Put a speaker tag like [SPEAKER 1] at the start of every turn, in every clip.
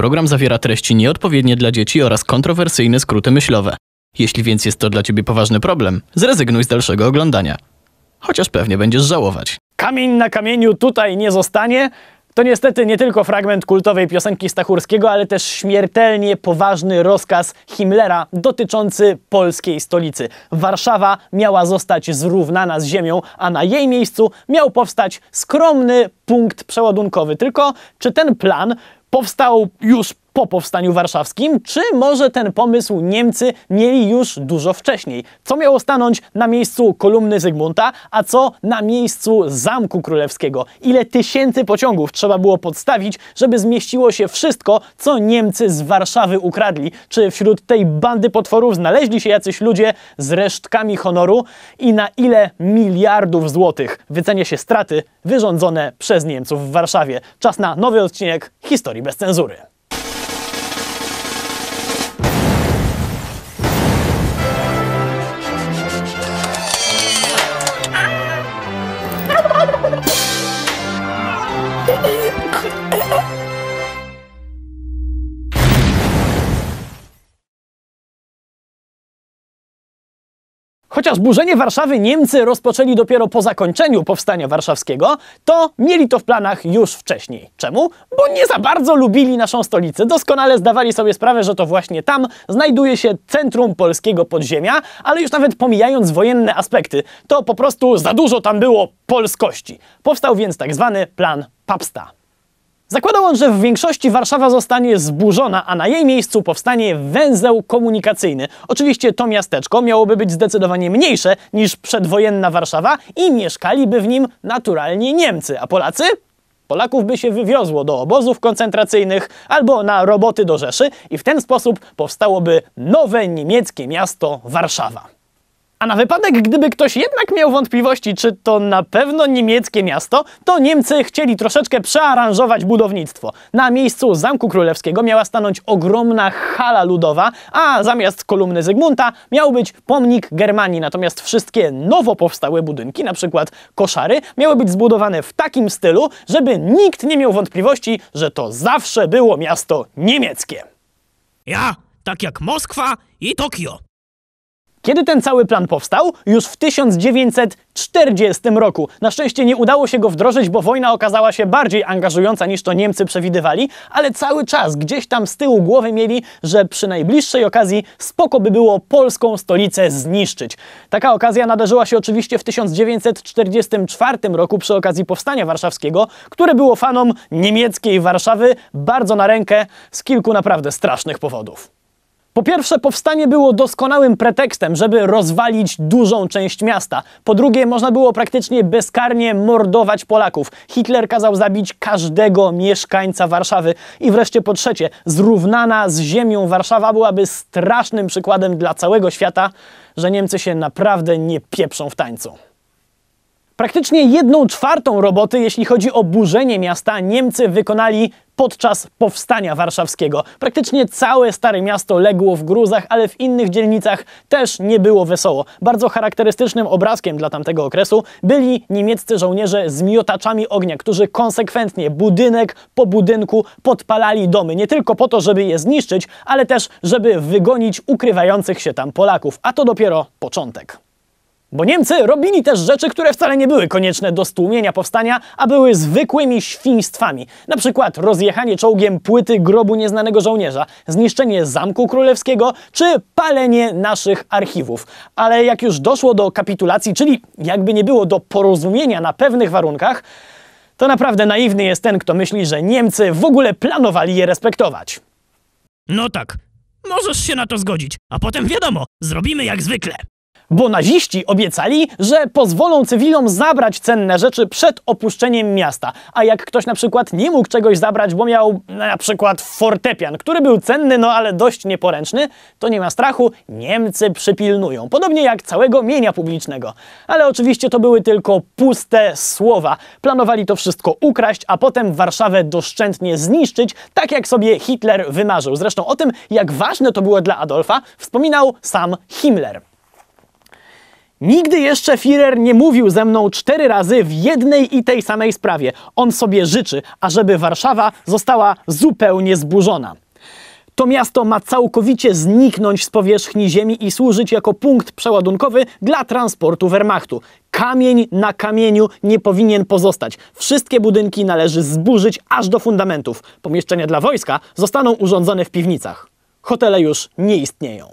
[SPEAKER 1] Program zawiera treści nieodpowiednie dla dzieci oraz kontrowersyjne skróty myślowe. Jeśli więc jest to dla ciebie poważny problem, zrezygnuj z dalszego oglądania. Chociaż pewnie będziesz żałować. Kamień na kamieniu tutaj nie zostanie. To niestety nie tylko fragment kultowej piosenki Stachurskiego, ale też śmiertelnie poważny rozkaz Himmlera dotyczący polskiej stolicy. Warszawa miała zostać zrównana z ziemią, a na jej miejscu miał powstać skromny punkt przeładunkowy. Tylko czy ten plan powstał już po powstaniu warszawskim, czy może ten pomysł Niemcy mieli już dużo wcześniej? Co miało stanąć na miejscu kolumny Zygmunta, a co na miejscu Zamku Królewskiego? Ile tysięcy pociągów trzeba było podstawić, żeby zmieściło się wszystko, co Niemcy z Warszawy ukradli? Czy wśród tej bandy potworów znaleźli się jacyś ludzie z resztkami honoru i na ile miliardów złotych wycenia się straty wyrządzone przez Niemców w Warszawie? Czas na nowy odcinek Historii bez cenzury. Chociaż burzenie Warszawy Niemcy rozpoczęli dopiero po zakończeniu powstania warszawskiego, to mieli to w planach już wcześniej. Czemu? Bo nie za bardzo lubili naszą stolicę. Doskonale zdawali sobie sprawę, że to właśnie tam znajduje się centrum polskiego podziemia, ale już nawet pomijając wojenne aspekty, to po prostu za dużo tam było polskości. Powstał więc tak zwany plan Papsta. Zakładał on, że w większości Warszawa zostanie zburzona, a na jej miejscu powstanie węzeł komunikacyjny. Oczywiście to miasteczko miałoby być zdecydowanie mniejsze niż przedwojenna Warszawa i mieszkaliby w nim naturalnie Niemcy, a Polacy? Polaków by się wywiozło do obozów koncentracyjnych albo na roboty do Rzeszy i w ten sposób powstałoby nowe niemieckie miasto Warszawa. A na wypadek, gdyby ktoś jednak miał wątpliwości, czy to na pewno niemieckie miasto, to Niemcy chcieli troszeczkę przearanżować budownictwo. Na miejscu Zamku Królewskiego miała stanąć ogromna hala ludowa, a zamiast kolumny Zygmunta miał być pomnik Germanii. Natomiast wszystkie nowo powstałe budynki, na przykład koszary, miały być zbudowane w takim stylu, żeby nikt nie miał wątpliwości, że to zawsze było miasto niemieckie. Ja, tak jak Moskwa i Tokio. Kiedy ten cały plan powstał? Już w 1940 roku. Na szczęście nie udało się go wdrożyć, bo wojna okazała się bardziej angażująca niż to Niemcy przewidywali, ale cały czas gdzieś tam z tyłu głowy mieli, że przy najbliższej okazji spoko by było polską stolicę zniszczyć. Taka okazja nadarzyła się oczywiście w 1944 roku przy okazji Powstania Warszawskiego, które było fanom niemieckiej Warszawy bardzo na rękę z kilku naprawdę strasznych powodów. Po pierwsze, powstanie było doskonałym pretekstem, żeby rozwalić dużą część miasta. Po drugie, można było praktycznie bezkarnie mordować Polaków. Hitler kazał zabić każdego mieszkańca Warszawy. I wreszcie po trzecie, zrównana z ziemią Warszawa byłaby strasznym przykładem dla całego świata, że Niemcy się naprawdę nie pieprzą w tańcu. Praktycznie jedną czwartą roboty, jeśli chodzi o burzenie miasta, Niemcy wykonali podczas powstania warszawskiego. Praktycznie całe Stare Miasto legło w gruzach, ale w innych dzielnicach też nie było wesoło. Bardzo charakterystycznym obrazkiem dla tamtego okresu byli niemieccy żołnierze z miotaczami ognia, którzy konsekwentnie budynek po budynku podpalali domy. Nie tylko po to, żeby je zniszczyć, ale też, żeby wygonić ukrywających się tam Polaków. A to dopiero początek. Bo Niemcy robili też rzeczy, które wcale nie były konieczne do stłumienia powstania, a były zwykłymi świństwami. Na przykład rozjechanie czołgiem płyty grobu nieznanego żołnierza, zniszczenie Zamku Królewskiego czy palenie naszych archiwów. Ale jak już doszło do kapitulacji, czyli jakby nie było do porozumienia na pewnych warunkach, to naprawdę naiwny jest ten, kto myśli, że Niemcy w ogóle planowali je respektować. No tak, możesz się na to zgodzić, a potem wiadomo, zrobimy jak zwykle. Bo naziści obiecali, że pozwolą cywilom zabrać cenne rzeczy przed opuszczeniem miasta. A jak ktoś na przykład nie mógł czegoś zabrać, bo miał na przykład fortepian, który był cenny, no ale dość nieporęczny, to nie ma strachu, Niemcy przypilnują. Podobnie jak całego mienia publicznego. Ale oczywiście to były tylko puste słowa. Planowali to wszystko ukraść, a potem Warszawę doszczętnie zniszczyć, tak jak sobie Hitler wymarzył. Zresztą o tym, jak ważne to było dla Adolfa, wspominał sam Himmler. Nigdy jeszcze Führer nie mówił ze mną cztery razy w jednej i tej samej sprawie. On sobie życzy, ażeby Warszawa została zupełnie zburzona. To miasto ma całkowicie zniknąć z powierzchni ziemi i służyć jako punkt przeładunkowy dla transportu Wehrmachtu. Kamień na kamieniu nie powinien pozostać. Wszystkie budynki należy zburzyć aż do fundamentów. Pomieszczenia dla wojska zostaną urządzone w piwnicach. Hotele już nie istnieją.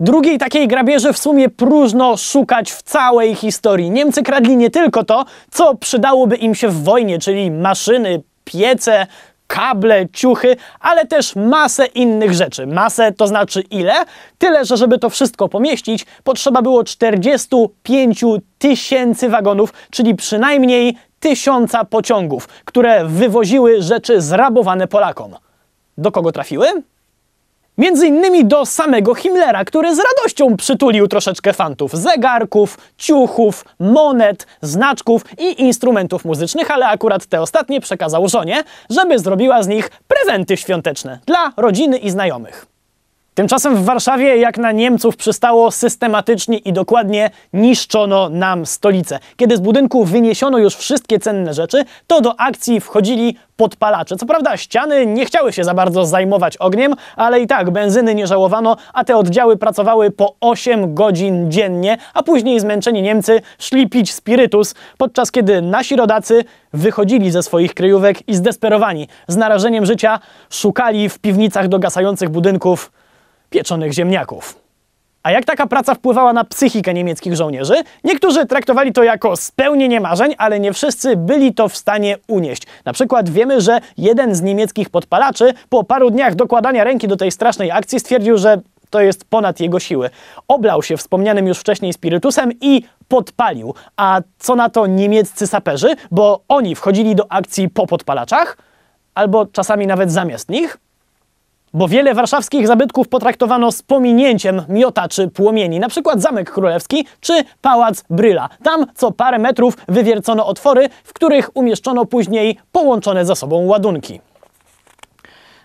[SPEAKER 1] Drugiej takiej grabieży w sumie próżno szukać w całej historii. Niemcy kradli nie tylko to, co przydałoby im się w wojnie, czyli maszyny, piece, kable, ciuchy, ale też masę innych rzeczy. Masę to znaczy ile? Tyle, że żeby to wszystko pomieścić, potrzeba było 45 tysięcy wagonów, czyli przynajmniej tysiąca pociągów, które wywoziły rzeczy zrabowane Polakom. Do kogo trafiły? Między innymi do samego Himmlera, który z radością przytulił troszeczkę fantów zegarków, ciuchów, monet, znaczków i instrumentów muzycznych, ale akurat te ostatnie przekazał żonie, żeby zrobiła z nich prezenty świąteczne dla rodziny i znajomych. Tymczasem w Warszawie, jak na Niemców przystało, systematycznie i dokładnie niszczono nam stolicę. Kiedy z budynku wyniesiono już wszystkie cenne rzeczy, to do akcji wchodzili podpalacze. Co prawda ściany nie chciały się za bardzo zajmować ogniem, ale i tak benzyny nie żałowano, a te oddziały pracowały po 8 godzin dziennie, a później zmęczeni Niemcy szli pić spirytus, podczas kiedy nasi rodacy wychodzili ze swoich kryjówek i zdesperowani, z narażeniem życia, szukali w piwnicach dogasających budynków pieczonych ziemniaków. A jak taka praca wpływała na psychikę niemieckich żołnierzy? Niektórzy traktowali to jako spełnienie marzeń, ale nie wszyscy byli to w stanie unieść. Na przykład wiemy, że jeden z niemieckich podpalaczy po paru dniach dokładania ręki do tej strasznej akcji stwierdził, że to jest ponad jego siły. Oblał się wspomnianym już wcześniej spirytusem i podpalił. A co na to niemieccy saperzy, bo oni wchodzili do akcji po podpalaczach? Albo czasami nawet zamiast nich? bo wiele warszawskich zabytków potraktowano z pominięciem miotaczy płomieni, na przykład Zamek Królewski czy Pałac Bryla. Tam co parę metrów wywiercono otwory, w których umieszczono później połączone ze sobą ładunki.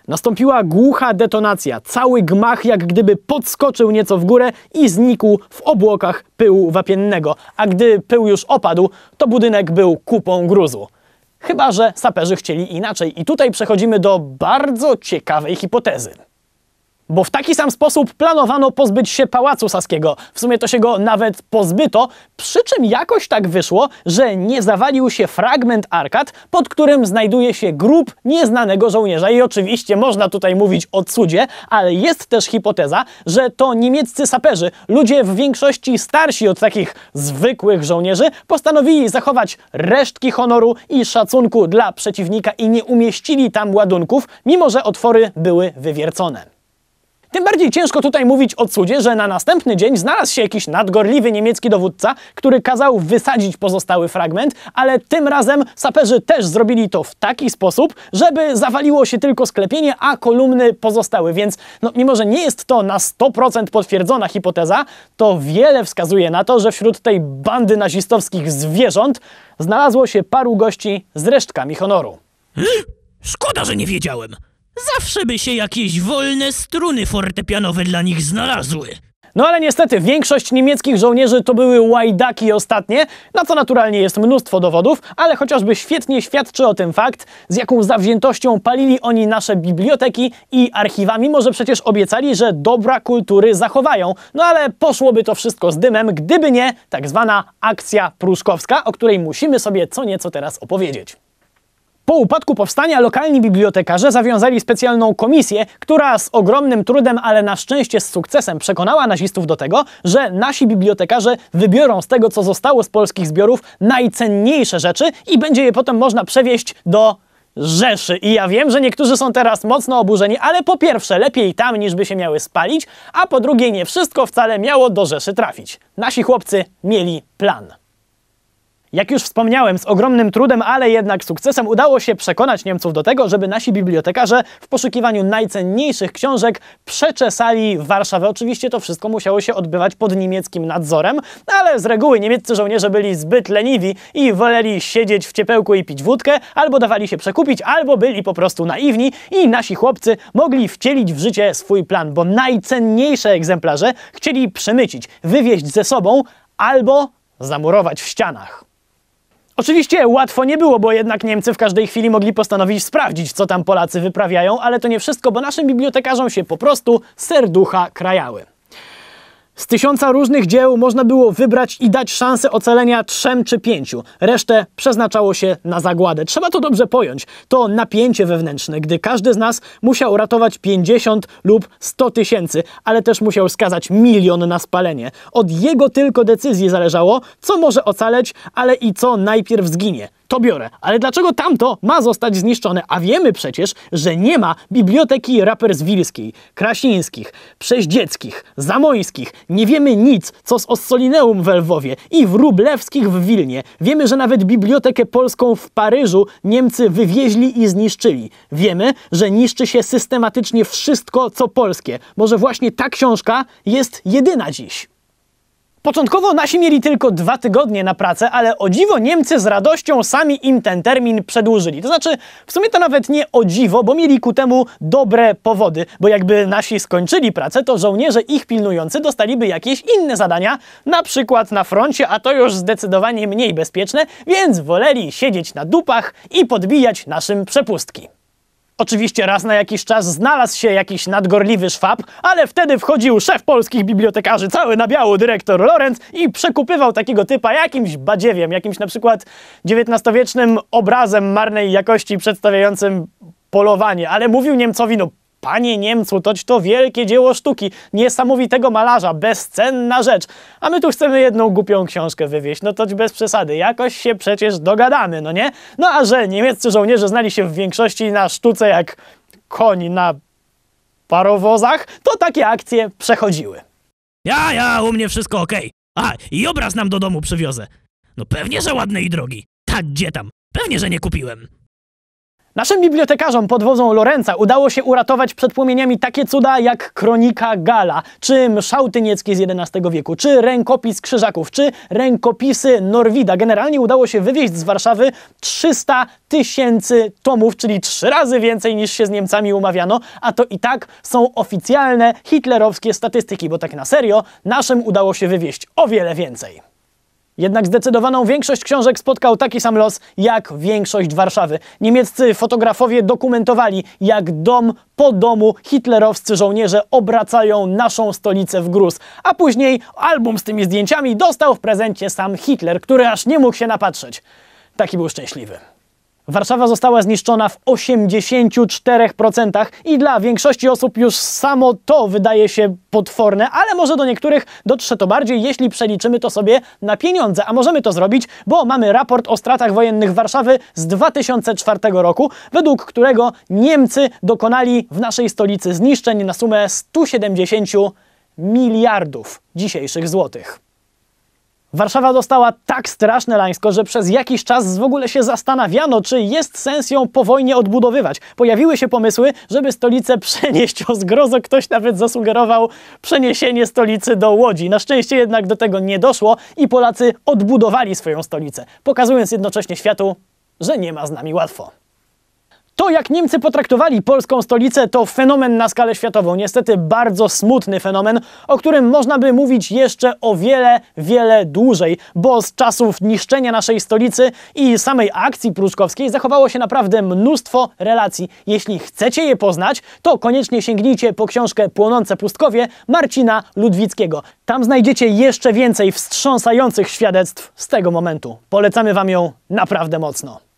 [SPEAKER 1] Nastąpiła głucha detonacja. Cały gmach jak gdyby podskoczył nieco w górę i znikł w obłokach pyłu wapiennego. A gdy pył już opadł, to budynek był kupą gruzu. Chyba, że saperzy chcieli inaczej. I tutaj przechodzimy do bardzo ciekawej hipotezy bo w taki sam sposób planowano pozbyć się Pałacu Saskiego. W sumie to się go nawet pozbyto, przy czym jakoś tak wyszło, że nie zawalił się fragment arkad, pod którym znajduje się grób nieznanego żołnierza. I oczywiście można tutaj mówić o cudzie, ale jest też hipoteza, że to niemieccy saperzy, ludzie w większości starsi od takich zwykłych żołnierzy, postanowili zachować resztki honoru i szacunku dla przeciwnika i nie umieścili tam ładunków, mimo że otwory były wywiercone. Tym bardziej ciężko tutaj mówić o cudzie, że na następny dzień znalazł się jakiś nadgorliwy niemiecki dowódca, który kazał wysadzić pozostały fragment, ale tym razem saperzy też zrobili to w taki sposób, żeby zawaliło się tylko sklepienie, a kolumny pozostały, więc no, mimo, że nie jest to na 100% potwierdzona hipoteza, to wiele wskazuje na to, że wśród tej bandy nazistowskich zwierząt znalazło się paru gości z resztkami honoru. Szkoda, że nie wiedziałem. Zawsze by się jakieś wolne struny fortepianowe dla nich znalazły. No ale niestety większość niemieckich żołnierzy to były łajdaki ostatnie, na co naturalnie jest mnóstwo dowodów, ale chociażby świetnie świadczy o tym fakt, z jaką zawziętością palili oni nasze biblioteki i archiwa, mimo że przecież obiecali, że dobra kultury zachowają. No ale poszłoby to wszystko z dymem, gdyby nie tak zwana akcja pruszkowska, o której musimy sobie co nieco teraz opowiedzieć. Po upadku powstania lokalni bibliotekarze zawiązali specjalną komisję, która z ogromnym trudem, ale na szczęście z sukcesem przekonała nazistów do tego, że nasi bibliotekarze wybiorą z tego, co zostało z polskich zbiorów, najcenniejsze rzeczy i będzie je potem można przewieźć do Rzeszy. I ja wiem, że niektórzy są teraz mocno oburzeni, ale po pierwsze lepiej tam, niż by się miały spalić, a po drugie nie wszystko wcale miało do Rzeszy trafić. Nasi chłopcy mieli plan. Jak już wspomniałem, z ogromnym trudem, ale jednak sukcesem udało się przekonać Niemców do tego, żeby nasi bibliotekarze w poszukiwaniu najcenniejszych książek przeczesali Warszawę. Oczywiście to wszystko musiało się odbywać pod niemieckim nadzorem, ale z reguły niemieccy żołnierze byli zbyt leniwi i woleli siedzieć w ciepełku i pić wódkę, albo dawali się przekupić, albo byli po prostu naiwni i nasi chłopcy mogli wcielić w życie swój plan, bo najcenniejsze egzemplarze chcieli przemycić, wywieźć ze sobą albo zamurować w ścianach. Oczywiście łatwo nie było, bo jednak Niemcy w każdej chwili mogli postanowić sprawdzić, co tam Polacy wyprawiają, ale to nie wszystko, bo naszym bibliotekarzom się po prostu serducha krajały. Z tysiąca różnych dzieł można było wybrać i dać szansę ocalenia trzem czy pięciu. Resztę przeznaczało się na zagładę. Trzeba to dobrze pojąć. To napięcie wewnętrzne, gdy każdy z nas musiał ratować 50 lub 100 tysięcy, ale też musiał skazać milion na spalenie. Od jego tylko decyzji zależało, co może ocaleć, ale i co najpierw zginie to biorę. Ale dlaczego tamto ma zostać zniszczone? A wiemy przecież, że nie ma biblioteki raperswilskiej, krasińskich, przeździeckich, zamońskich. Nie wiemy nic, co z Ossolineum w Lwowie i wróblewskich w Wilnie. Wiemy, że nawet bibliotekę polską w Paryżu Niemcy wywieźli i zniszczyli. Wiemy, że niszczy się systematycznie wszystko, co polskie. Może właśnie ta książka jest jedyna dziś. Początkowo nasi mieli tylko dwa tygodnie na pracę, ale o dziwo Niemcy z radością sami im ten termin przedłużyli. To znaczy, w sumie to nawet nie o dziwo, bo mieli ku temu dobre powody, bo jakby nasi skończyli pracę, to żołnierze ich pilnujący dostaliby jakieś inne zadania, na przykład na froncie, a to już zdecydowanie mniej bezpieczne, więc woleli siedzieć na dupach i podbijać naszym przepustki. Oczywiście raz na jakiś czas znalazł się jakiś nadgorliwy szwab, ale wtedy wchodził szef polskich bibliotekarzy, cały na biało dyrektor Lorenz i przekupywał takiego typa jakimś badziewiem, jakimś na przykład XIX-wiecznym obrazem marnej jakości przedstawiającym polowanie, ale mówił Niemcowi, no Panie Niemcu, toć to wielkie dzieło sztuki, niesamowitego malarza, bezcenna rzecz. A my tu chcemy jedną głupią książkę wywieźć, no toć bez przesady, jakoś się przecież dogadamy, no nie? No a że niemieccy żołnierze znali się w większości na sztuce jak koń na parowozach, to takie akcje przechodziły. Ja, ja, u mnie wszystko okej. A, i obraz nam do domu przywiozę. No pewnie, że ładny i drogi. Tak, gdzie tam? Pewnie, że nie kupiłem. Naszym bibliotekarzom pod wodzą Lorenza udało się uratować przed płomieniami takie cuda jak Kronika Gala, czy nieckie z XI wieku, czy rękopis Krzyżaków, czy rękopisy Norwida. Generalnie udało się wywieźć z Warszawy 300 tysięcy tomów, czyli trzy razy więcej niż się z Niemcami umawiano, a to i tak są oficjalne hitlerowskie statystyki, bo tak na serio, naszym udało się wywieźć o wiele więcej. Jednak zdecydowaną większość książek spotkał taki sam los jak większość Warszawy. Niemieccy fotografowie dokumentowali, jak dom po domu hitlerowscy żołnierze obracają naszą stolicę w gruz. A później album z tymi zdjęciami dostał w prezencie sam Hitler, który aż nie mógł się napatrzeć. Taki był szczęśliwy. Warszawa została zniszczona w 84% i dla większości osób już samo to wydaje się potworne, ale może do niektórych dotrze to bardziej, jeśli przeliczymy to sobie na pieniądze. A możemy to zrobić, bo mamy raport o stratach wojennych Warszawy z 2004 roku, według którego Niemcy dokonali w naszej stolicy zniszczeń na sumę 170 miliardów dzisiejszych złotych. Warszawa dostała tak straszne lańsko, że przez jakiś czas w ogóle się zastanawiano, czy jest sens ją po wojnie odbudowywać. Pojawiły się pomysły, żeby stolicę przenieść o zgrozo. Ktoś nawet zasugerował przeniesienie stolicy do Łodzi. Na szczęście jednak do tego nie doszło i Polacy odbudowali swoją stolicę, pokazując jednocześnie światu, że nie ma z nami łatwo. To, jak Niemcy potraktowali polską stolicę, to fenomen na skalę światową. Niestety bardzo smutny fenomen, o którym można by mówić jeszcze o wiele, wiele dłużej, bo z czasów niszczenia naszej stolicy i samej akcji pruszkowskiej zachowało się naprawdę mnóstwo relacji. Jeśli chcecie je poznać, to koniecznie sięgnijcie po książkę Płonące Pustkowie Marcina Ludwickiego. Tam znajdziecie jeszcze więcej wstrząsających świadectw z tego momentu. Polecamy Wam ją naprawdę mocno.